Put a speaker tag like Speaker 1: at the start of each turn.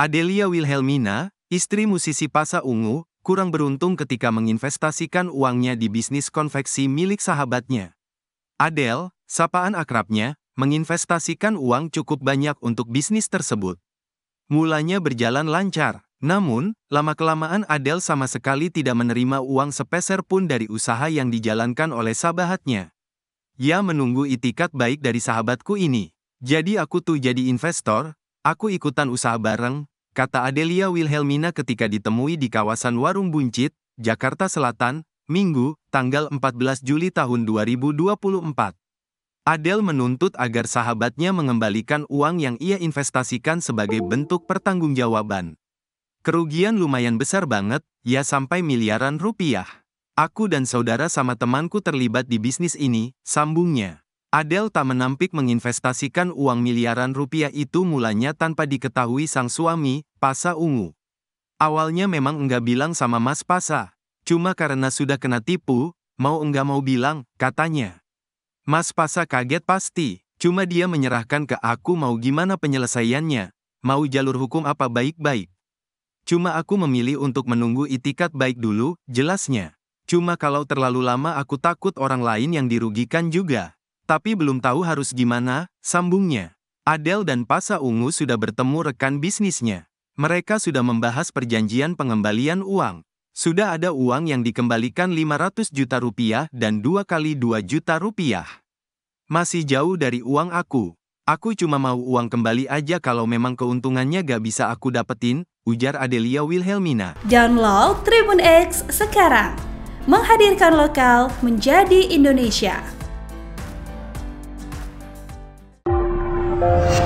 Speaker 1: Adelia Wilhelmina, istri musisi Pasa Ungu, kurang beruntung ketika menginvestasikan uangnya di bisnis konveksi milik sahabatnya. Adel, sapaan akrabnya, menginvestasikan uang cukup banyak untuk bisnis tersebut. Mulanya berjalan lancar, namun, lama-kelamaan Adel sama sekali tidak menerima uang sepeser pun dari usaha yang dijalankan oleh sahabatnya. Ya menunggu itikat baik dari sahabatku ini. Jadi aku tuh jadi investor, aku ikutan usaha bareng, kata Adelia Wilhelmina ketika ditemui di kawasan Warung Buncit, Jakarta Selatan, Minggu, tanggal 14 Juli tahun 2024. Adel menuntut agar sahabatnya mengembalikan uang yang ia investasikan sebagai bentuk pertanggungjawaban. Kerugian lumayan besar banget, ya sampai miliaran rupiah. Aku dan saudara sama temanku terlibat di bisnis ini, sambungnya. Adel tak menampik menginvestasikan uang miliaran rupiah itu mulanya tanpa diketahui sang suami, Pasa Ungu. Awalnya memang enggak bilang sama Mas Pasa. Cuma karena sudah kena tipu, mau enggak mau bilang, katanya. Mas Pasa kaget pasti, cuma dia menyerahkan ke aku mau gimana penyelesaiannya, mau jalur hukum apa baik-baik. Cuma aku memilih untuk menunggu itikat baik dulu, jelasnya. Cuma kalau terlalu lama aku takut orang lain yang dirugikan juga. Tapi belum tahu harus gimana, sambungnya. Adel dan Pasa Ungu sudah bertemu rekan bisnisnya. Mereka sudah membahas perjanjian pengembalian uang. Sudah ada uang yang dikembalikan 500 juta rupiah dan dua kali dua juta rupiah. Masih jauh dari uang aku. Aku cuma mau uang kembali aja kalau memang keuntungannya gak bisa aku dapetin, ujar Adelia Wilhelmina. Download Tribun X sekarang. Menghadirkan lokal menjadi Indonesia. Bye.